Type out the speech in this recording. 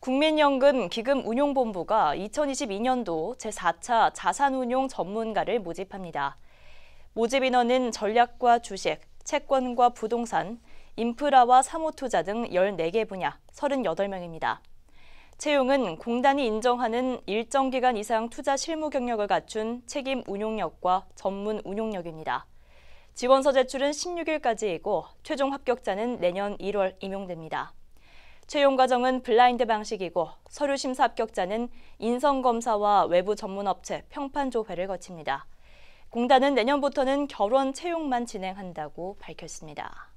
국민연금 기금운용본부가 2022년도 제4차 자산운용 전문가를 모집합니다. 모집 인원은 전략과 주식, 채권과 부동산, 인프라와 사모투자 등 14개 분야 38명입니다. 채용은 공단이 인정하는 일정 기간 이상 투자 실무 경력을 갖춘 책임 운용력과 전문 운용력입니다. 지원서 제출은 16일까지이고 최종 합격자는 내년 1월 임용됩니다. 채용 과정은 블라인드 방식이고 서류 심사 합격자는 인성검사와 외부 전문업체 평판조회를 거칩니다. 공단은 내년부터는 결혼 채용만 진행한다고 밝혔습니다.